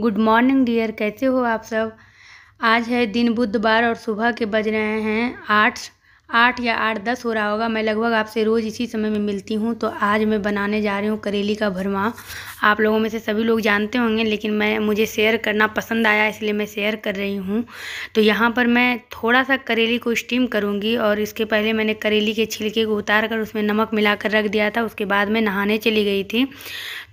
good morning dear कैसे हो आप सब आज है दिन बुधवार और सुबह के बज रहे हैं आठ आठ या आठ दस हो रहा होगा मैं लगभग आपसे रोज़ इसी समय में मिलती हूँ तो आज मैं बनाने जा रही हूँ करेली का भरमा आप लोगों में से सभी लोग जानते होंगे लेकिन मैं मुझे शेयर करना पसंद आया इसलिए मैं शेयर कर रही हूँ तो यहाँ पर मैं थोड़ा सा करेली को स्टीम करूँगी और इसके पहले मैंने करेली के छिलके को उतार कर उसमें नमक मिला कर रख दिया था उसके बाद मैं नहाने चली गई थी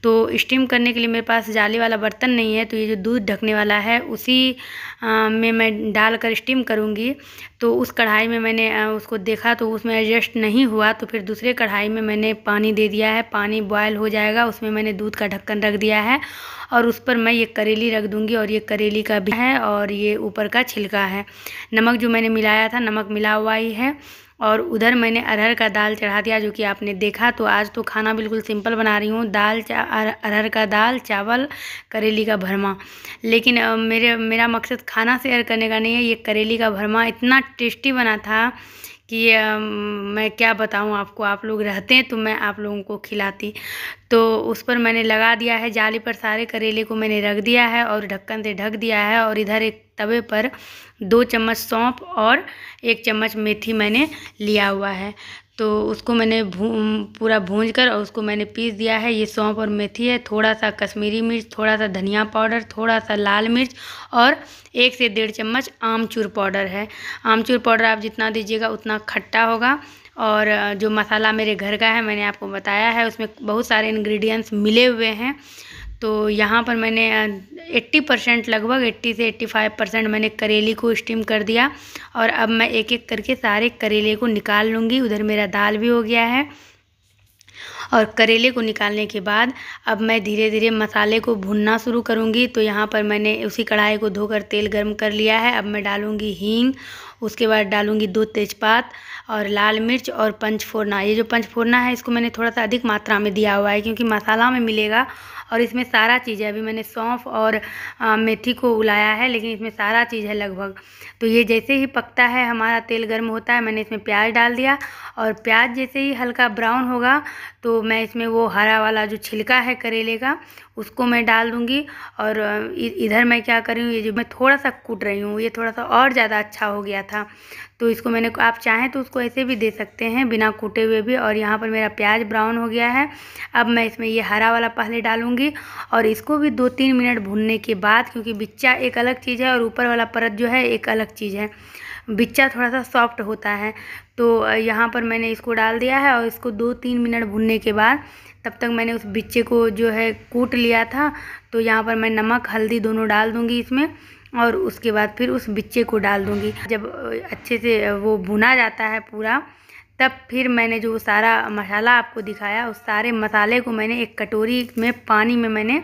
तो स्टीम करने के लिए मेरे पास जाली वाला बर्तन नहीं है तो ये जो दूध ढकने वाला है उसी में मैं डाल कर स्टीम करूँगी तो उस कढ़ाई में मैंने उसको देखा तो उसमें एडजस्ट नहीं हुआ तो फिर दूसरे कढ़ाई में मैंने पानी दे दिया है पानी बॉयल हो जाएगा उसमें मैंने दूध का ढक्कन रख दिया है और उस पर मैं ये करेली रख दूँगी और ये करेली का भी है और ये ऊपर का छिलका है नमक जो मैंने मिलाया था नमक मिला हुआ ही है और उधर मैंने अरहर का दाल चढ़ा दिया जो कि आपने देखा तो आज तो खाना बिल्कुल सिंपल बना रही हूँ दाल अरहर का दाल चावल करेली का भरमा लेकिन मेरे मेरा मकसद खाना शेयर करने का नहीं है ये करेली का भरमा इतना टेस्टी बना था कि मैं क्या बताऊँ आपको आप लोग रहते हैं तो मैं आप लोगों को खिलाती तो उस पर मैंने लगा दिया है जाली पर सारे करेले को मैंने रख दिया है और ढक्कन से ढक दिया है और इधर एक तवे पर दो चम्मच सौंप और एक चम्मच मेथी मैंने लिया हुआ है तो उसको मैंने भू पूरा भूंज कर और उसको मैंने पीस दिया है ये सौंप और मेथी है थोड़ा सा कश्मीरी मिर्च थोड़ा सा धनिया पाउडर थोड़ा सा लाल मिर्च और एक से डेढ़ चम्मच आमचूर पाउडर है आमचूर पाउडर आप जितना दीजिएगा उतना खट्टा होगा और जो मसाला मेरे घर का है मैंने आपको बताया है उसमें बहुत सारे इन्ग्रीडियंट्स मिले हुए हैं तो यहाँ पर मैंने 80 परसेंट लगभग 80 से 85 परसेंट मैंने करेले को स्टीम कर दिया और अब मैं एक एक करके सारे करेले को निकाल लूँगी उधर मेरा दाल भी हो गया है और करेले को निकालने के बाद अब मैं धीरे धीरे मसाले को भुनना शुरू करूँगी तो यहाँ पर मैंने उसी कढ़ाई को धोकर तेल गर्म कर लिया है अब मैं डालूँगी हींग उसके बाद डालूंगी दो तेज़पात और लाल मिर्च और पंचफोरना ये जो पंचफोरना है इसको मैंने थोड़ा सा अधिक मात्रा में दिया हुआ है क्योंकि मसाला में मिलेगा और इसमें सारा चीज़ है अभी मैंने सौंफ और मेथी को उलाया है लेकिन इसमें सारा चीज़ है लगभग तो ये जैसे ही पकता है हमारा तेल गर्म होता है मैंने इसमें प्याज डाल दिया और प्याज जैसे ही हल्का ब्राउन होगा तो मैं इसमें वो हरा वाला जो छिलका है करेले का उसको मैं डाल दूँगी और इधर मैं क्या कर रही हूँ ये जो मैं थोड़ा सा कूट रही हूँ ये थोड़ा सा और ज़्यादा अच्छा हो गया था था तो इसको मैंने आप चाहें तो उसको ऐसे भी दे सकते हैं बिना कूटे हुए भी और यहाँ पर मेरा प्याज ब्राउन हो गया है अब मैं इसमें ये हरा वाला पहले डालूँगी और इसको भी दो तीन मिनट भूनने के बाद क्योंकि बिच्चा एक अलग चीज़ है और ऊपर वाला परत जो है एक अलग चीज़ है बिच्चा थोड़ा सा सॉफ्ट होता है तो यहाँ पर मैंने इसको डाल दिया है और इसको दो तीन मिनट भूनने के बाद तब तक मैंने उस बिच्चे को जो है कूट लिया था तो यहाँ पर मैं नमक हल्दी दोनों डाल दूँगी इसमें और उसके बाद फिर उस बिच्चे को डाल दूँगी जब अच्छे से वो भुना जाता है पूरा तब फिर मैंने जो सारा मसाला आपको दिखाया उस सारे मसाले को मैंने एक कटोरी में पानी में मैंने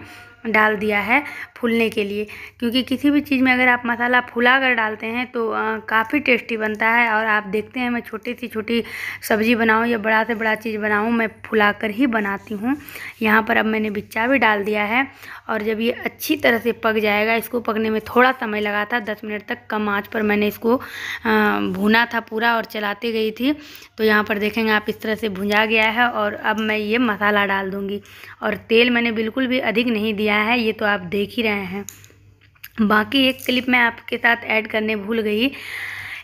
डाल दिया है फूलने के लिए क्योंकि किसी भी चीज़ में अगर आप मसाला फुला कर डालते हैं तो काफ़ी टेस्टी बनता है और आप देखते हैं मैं छोटी सी छोटी सब्ज़ी बनाऊँ या बड़ा से बड़ा चीज़ बनाऊँ मैं फुला कर ही बनाती हूँ यहाँ पर अब मैंने बिच्चा भी डाल दिया है और जब ये अच्छी तरह से पक जाएगा इसको पकने में थोड़ा समय लगा था दस मिनट तक कम आँच पर मैंने इसको भुना था पूरा और चलाती गई थी तो यहाँ पर देखेंगे आप इस तरह से भुंजा गया है और अब मैं ये मसाला डाल दूँगी और तेल मैंने बिल्कुल भी अधिक नहीं दिया है ये तो आप देख ही रहे हैं बाकी एक क्लिप मैं आपके साथ ऐड करने भूल गई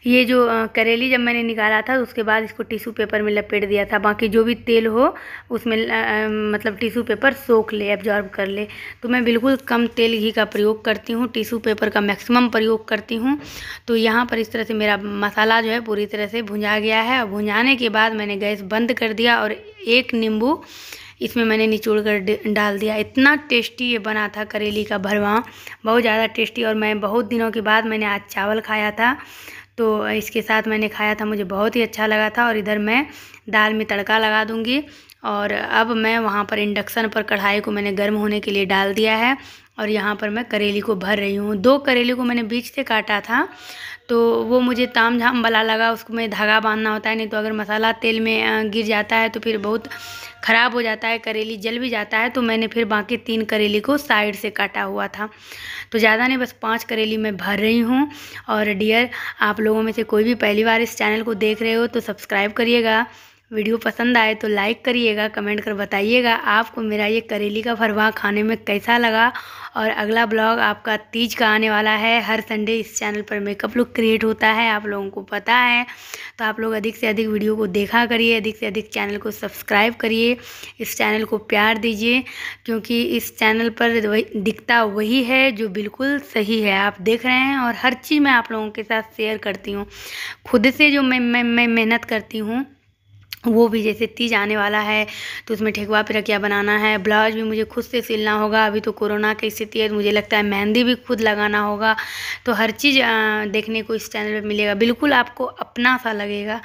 ये जो करेली जब मैंने निकाला था उसके बाद इसको टिशू पेपर में लपेट दिया था बाकी जो भी तेल हो उसमें आ, मतलब टिशू पेपर सोख ले एब्जॉर्ब कर ले तो मैं बिल्कुल कम तेल घी का प्रयोग करती हूँ टिशू पेपर का मैक्सिमम प्रयोग करती हूँ तो यहाँ पर इस तरह से मेरा मसाला जो है पूरी तरह से भुंजा गया है और भुंजाने के बाद मैंने गैस बंद कर दिया और एक नींबू इसमें मैंने निचोड़ कर डाल दिया इतना टेस्टी ये बना था करेली का भरवा बहुत ज़्यादा टेस्टी और मैं बहुत दिनों के बाद मैंने आज चावल खाया था तो इसके साथ मैंने खाया था मुझे बहुत ही अच्छा लगा था और इधर मैं दाल में तड़का लगा दूँगी और अब मैं वहाँ पर इंडक्शन पर कढ़ाई को मैंने गर्म होने के लिए डाल दिया है और यहाँ पर मैं करेली को भर रही हूँ दो करेले को मैंने बीच से काटा था तो वो मुझे ताम झाम वाला लगा उसको में धागा बांधना होता है नहीं तो अगर मसाला तेल में गिर जाता है तो फिर बहुत ख़राब हो जाता है करेली जल भी जाता है तो मैंने फिर बाकी तीन करेली को साइड से काटा हुआ था तो ज़्यादा नहीं बस पांच करेली मैं भर रही हूँ और डियर आप लोगों में से कोई भी पहली बार इस चैनल को देख रहे हो तो सब्सक्राइब करिएगा वीडियो पसंद आए तो लाइक करिएगा कमेंट कर बताइएगा आपको मेरा ये करेली का फरवा खाने में कैसा लगा और अगला ब्लॉग आपका तीज का आने वाला है हर संडे इस चैनल पर मेकअप लुक क्रिएट होता है आप लोगों को पता है तो आप लोग अधिक से अधिक वीडियो को देखा करिए अधिक से अधिक चैनल को सब्सक्राइब करिए इस चैनल को प्यार दीजिए क्योंकि इस चैनल पर दिखता वही है जो बिल्कुल सही है आप देख रहे हैं और हर चीज़ मैं आप लोगों के साथ शेयर करती हूँ खुद से जो मैं मैं मेहनत करती हूँ वो भी जैसे तीज आने वाला है तो उसमें ठेकुआ पिरकिया बनाना है ब्लाउज भी मुझे खुद से सिलना होगा अभी तो कोरोना की स्थिति है तो मुझे लगता है मेहंदी भी खुद लगाना होगा तो हर चीज़ देखने को इस चैनल पर मिलेगा बिल्कुल आपको अपना सा लगेगा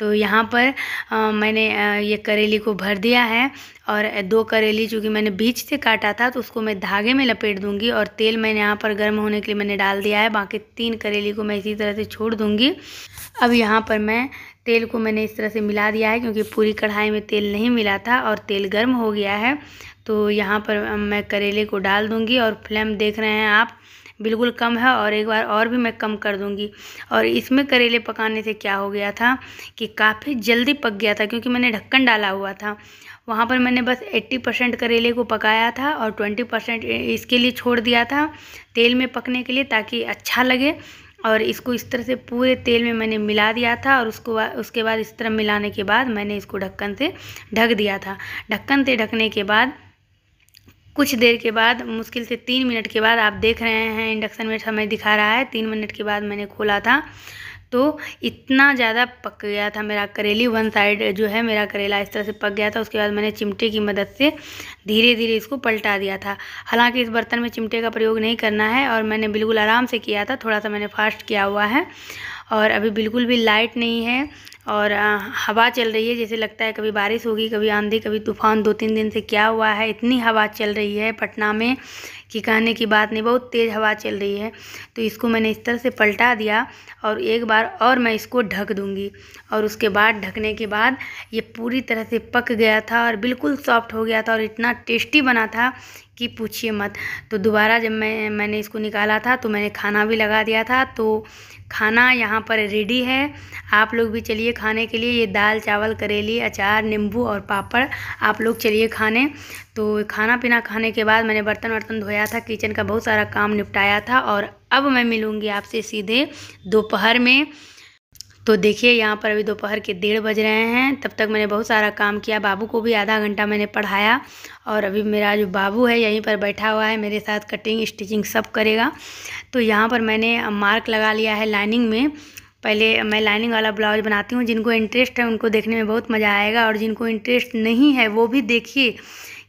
तो यहाँ पर आ, मैंने ये करेली को भर दिया है और दो करेली चूँकि मैंने बीच से काटा था तो उसको मैं धागे में लपेट दूँगी और तेल मैंने यहाँ पर गर्म होने के लिए मैंने डाल दिया है बाकी तीन करेली को मैं इसी तरह से छोड़ दूँगी अब यहाँ पर मैं तेल को मैंने इस तरह से मिला दिया है क्योंकि पूरी कढ़ाई में तेल नहीं मिला था और तेल गर्म हो गया है तो यहाँ पर मैं करेले को डाल दूँगी और फ्लेम देख रहे हैं आप बिल्कुल कम है और एक बार और भी मैं कम कर दूंगी और इसमें करेले पकाने से क्या हो गया था कि काफ़ी जल्दी पक गया था क्योंकि मैंने ढक्कन डाला हुआ था वहाँ पर मैंने बस 80 परसेंट करेले को पकाया था और 20 परसेंट इसके लिए छोड़ दिया था तेल में पकने के लिए ताकि अच्छा लगे और इसको इस तरह से पूरे तेल में मैंने मिला दिया था और उसको उसके बाद इस तरह मिलाने के बाद मैंने इसको ढक्कन से ढक दिया था ढक्कन से ढकने के बाद कुछ देर के बाद मुश्किल से तीन मिनट के बाद आप देख रहे हैं इंडक्शन में समय दिखा रहा है तीन मिनट के बाद मैंने खोला था तो इतना ज़्यादा पक गया था मेरा करेली वन साइड जो है मेरा करेला इस तरह से पक गया था उसके बाद मैंने चिमटे की मदद से धीरे धीरे इसको पलटा दिया था हालांकि इस बर्तन में चिमटे का प्रयोग नहीं करना है और मैंने बिल्कुल आराम से किया था थोड़ा सा मैंने फास्ट किया हुआ है और अभी बिल्कुल भी लाइट नहीं है और हवा चल रही है जैसे लगता है कभी बारिश होगी कभी आंधी कभी तूफान दो तीन दिन से क्या हुआ है इतनी हवा चल रही है पटना में कि कहने की बात नहीं बहुत तेज़ हवा चल रही है तो इसको मैंने इस तरह से पलटा दिया और एक बार और मैं इसको ढक दूँगी और उसके बाद ढकने के बाद ये पूरी तरह से पक गया था और बिल्कुल सॉफ्ट हो गया था और इतना टेस्टी बना था कि पूछिए मत तो दोबारा जब मैं मैंने इसको निकाला था तो मैंने खाना भी लगा दिया था तो खाना यहाँ पर रेडी है आप लोग भी चलिए खाने के लिए ये दाल चावल करेली अचार नींबू और पापड़ आप लोग चलिए खाने तो खाना पीना खाने के बाद मैंने बर्तन वर्तन धोया था किचन का बहुत सारा काम निपटाया था और अब मैं मिलूँगी आपसे सीधे दोपहर में तो देखिए यहाँ पर अभी दोपहर के डेढ़ बज रहे हैं तब तक मैंने बहुत सारा काम किया बाबू को भी आधा घंटा मैंने पढ़ाया और अभी मेरा जो बाबू है यहीं पर बैठा हुआ है मेरे साथ कटिंग स्टिचिंग सब करेगा तो यहाँ पर मैंने मार्क लगा लिया है लाइनिंग में पहले मैं लाइनिंग वाला ब्लाउज बनाती हूँ जिनको इंटरेस्ट है उनको देखने में बहुत मज़ा आएगा और जिनको इंटरेस्ट नहीं है वो भी देखिए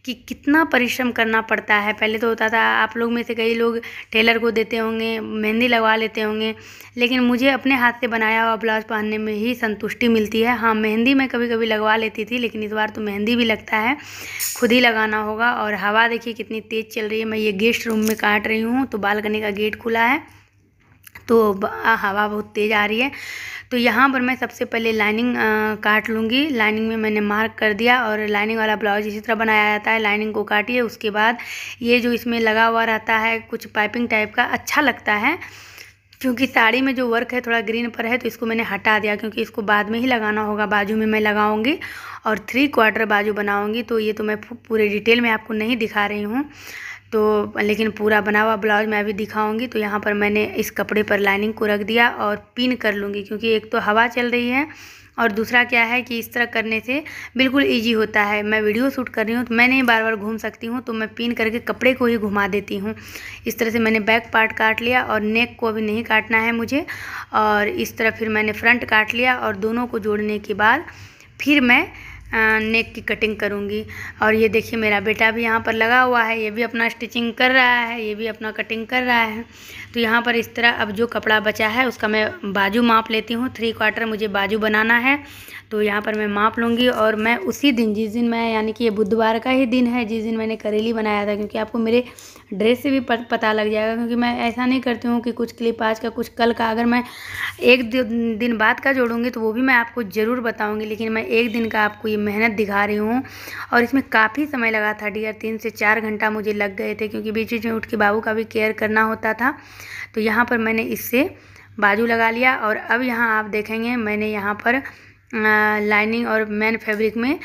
कि कितना परिश्रम करना पड़ता है पहले तो होता था आप लोग में से कई लोग टेलर को देते होंगे मेहंदी लगवा लेते होंगे लेकिन मुझे अपने हाथ से बनाया हुआ ब्लाउज पहनने में ही संतुष्टि मिलती है हाँ मेहंदी मैं कभी कभी लगवा लेती थी लेकिन इस बार तो मेहंदी भी लगता है खुद ही लगाना होगा और हवा देखिए कितनी तेज़ चल रही है मैं ये गेस्ट रूम में काट रही हूँ तो बालकनी का गेट खुला है तो हवा बहुत तेज़ आ रही है तो यहाँ पर मैं सबसे पहले लाइनिंग काट लूँगी लाइनिंग में मैंने मार्क कर दिया और लाइनिंग वाला ब्लाउज इसी तरह बनाया जाता है लाइनिंग को काटिए उसके बाद ये जो इसमें लगा हुआ रहता है कुछ पाइपिंग टाइप का अच्छा लगता है क्योंकि साड़ी में जो वर्क है थोड़ा ग्रीन पर है तो इसको मैंने हटा दिया क्योंकि इसको बाद में ही लगाना होगा बाजू में मैं लगाऊंगी और थ्री क्वार्टर बाजू बनाऊंगी तो ये तो मैं पूरे डिटेल में आपको नहीं दिखा रही हूँ तो लेकिन पूरा बना हुआ ब्लाउज मैं अभी दिखाऊंगी तो यहाँ पर मैंने इस कपड़े पर लाइनिंग को रख दिया और पिन कर लूँगी क्योंकि एक तो हवा चल रही है और दूसरा क्या है कि इस तरह करने से बिल्कुल ईजी होता है मैं वीडियो शूट कर रही हूँ तो मैं नहीं बार बार घूम सकती हूँ तो मैं पिन करके कपड़े को ही घुमा देती हूँ इस तरह से मैंने बैक पार्ट काट लिया और नेक को अभी नहीं काटना है मुझे और इस तरह फिर मैंने फ्रंट काट लिया और दोनों को जोड़ने के बाद फिर मैं नेक की कटिंग करूँगी और ये देखिए मेरा बेटा भी यहाँ पर लगा हुआ है ये भी अपना स्टिचिंग कर रहा है ये भी अपना कटिंग कर रहा है तो यहाँ पर इस तरह अब जो कपड़ा बचा है उसका मैं बाजू माप लेती हूँ थ्री क्वार्टर मुझे बाजू बनाना है तो यहाँ पर मैं माप लूँगी और मैं उसी दिन जिस दिन मैं यानी कि ये बुधवार का ही दिन है जिस दिन मैंने करेली बनाया था क्योंकि आपको मेरे ड्रेस से भी पता लग जाएगा क्योंकि मैं ऐसा नहीं करती हूँ कि कुछ क्लिप आज का कुछ कल का अगर मैं एक दिन बाद का जोड़ूँगी तो वो भी मैं आपको ज़रूर बताऊँगी लेकिन मैं एक दिन का आपको ये मेहनत दिखा रही हूँ और इसमें काफ़ी समय लगा था डियर तीन से चार घंटा मुझे लग गए थे क्योंकि बीच बीच में उठ के बाबू का भी केयर करना होता था तो यहाँ पर मैंने इससे बाजू लगा लिया और अब यहाँ आप देखेंगे मैंने यहाँ पर लाइनिंग और मैन फैब्रिक में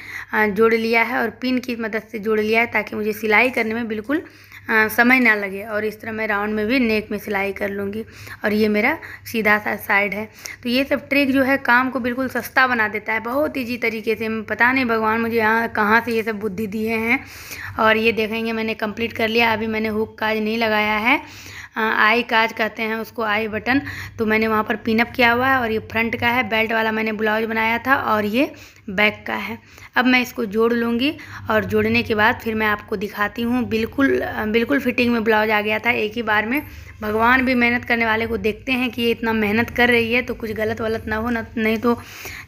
जोड़ लिया है और पिन की मदद से जोड़ लिया है ताकि मुझे सिलाई करने में बिल्कुल समय ना लगे और इस तरह मैं राउंड में भी नेक में सिलाई कर लूँगी और ये मेरा सीधा सा साइड है तो ये सब ट्रिक जो है काम को बिल्कुल सस्ता बना देता है बहुत ईजी तरीके से पता नहीं भगवान मुझे यहाँ कहाँ से ये सब बुद्धि दिए हैं और ये देखेंगे मैंने कंप्लीट कर लिया अभी मैंने हुक काज नहीं लगाया है आई काज कहते हैं उसको आई बटन तो मैंने वहाँ पर पिनअप किया हुआ है और ये फ्रंट का है बेल्ट वाला मैंने ब्लाउज बनाया था और ये बैक का है अब मैं इसको जोड़ लूँगी और जोड़ने के बाद फिर मैं आपको दिखाती हूँ बिल्कुल बिल्कुल फिटिंग में ब्लाउज आ गया था एक ही बार में भगवान भी मेहनत करने वाले को देखते हैं कि ये इतना मेहनत कर रही है तो कुछ गलत वलत ना हो ना नहीं तो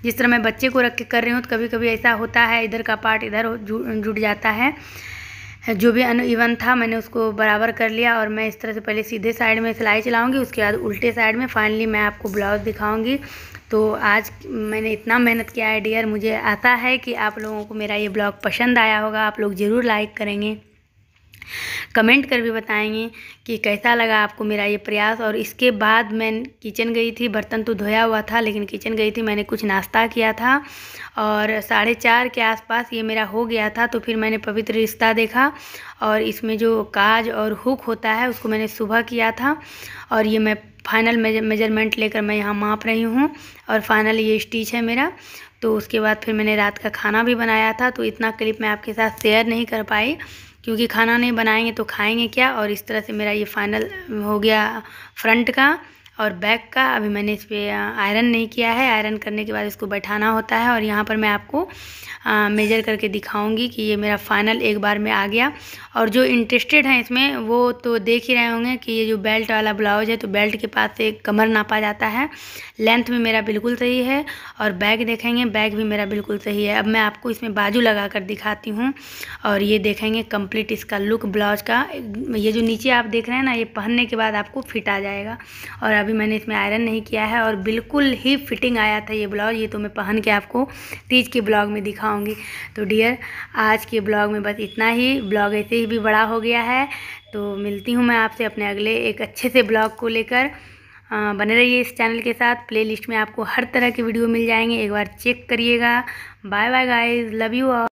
जिस तरह मैं बच्चे को रख के कर रही हूँ तो कभी कभी ऐसा होता है इधर का पार्ट इधर जुड़ जाता है जो भी अन इवन था मैंने उसको बराबर कर लिया और मैं इस तरह से पहले सीधे साइड में सिलाई चलाऊंगी उसके बाद उल्टे साइड में फाइनली मैं आपको ब्लाउज़ दिखाऊंगी तो आज मैंने इतना मेहनत किया है डियर मुझे आता है कि आप लोगों को मेरा ये ब्लॉग पसंद आया होगा आप लोग ज़रूर लाइक करेंगे कमेंट कर भी बताएंगे कि कैसा लगा आपको मेरा ये प्रयास और इसके बाद मैं किचन गई थी बर्तन तो धोया हुआ था लेकिन किचन गई थी मैंने कुछ नाश्ता किया था और साढ़े चार के आसपास ये मेरा हो गया था तो फिर मैंने पवित्र रिश्ता देखा और इसमें जो काज और हुक होता है उसको मैंने सुबह किया था और ये मैं फाइनल मेजरमेंट लेकर मैं यहाँ माप रही हूँ और फाइनल ये स्टिच है मेरा तो उसके बाद फिर मैंने रात का खाना भी बनाया था तो इतना क्लिप मैं आपके साथ शेयर नहीं कर पाई क्योंकि खाना नहीं बनाएंगे तो खाएंगे क्या और इस तरह से मेरा ये फाइनल हो गया फ्रंट का और बैक का अभी मैंने इस पर आयरन नहीं किया है आयरन करने के बाद इसको बैठाना होता है और यहाँ पर मैं आपको आ, मेजर करके दिखाऊंगी कि ये मेरा फाइनल एक बार में आ गया और जो इंटरेस्टेड हैं इसमें वो तो देख ही रहे होंगे कि ये जो बेल्ट वाला ब्लाउज है तो बेल्ट के पास से कमर नापा जाता है लेंथ भी मेरा बिल्कुल सही है और बैग देखेंगे बैग भी मेरा बिल्कुल सही है अब मैं आपको इसमें बाजू लगा कर दिखाती हूँ और ये देखेंगे कम्प्लीट इसका लुक ब्लाउज का ये जो नीचे आप देख रहे हैं ना ये पहनने के बाद आपको फिट आ जाएगा और अभी मैंने इसमें आयरन नहीं किया है और बिल्कुल ही फिटिंग आया था ये ब्लाउज ये तो मैं पहन के आपको तीज के ब्लॉग में दिखाऊंगी तो डियर आज के ब्लॉग में बस इतना ही ब्लॉग ऐसे ही भी बड़ा हो गया है तो मिलती हूँ मैं आपसे अपने अगले एक अच्छे से ब्लॉग को लेकर बने रहिए इस चैनल के साथ प्ले में आपको हर तरह के वीडियो मिल जाएंगे एक बार चेक करिएगा bye bye guys love you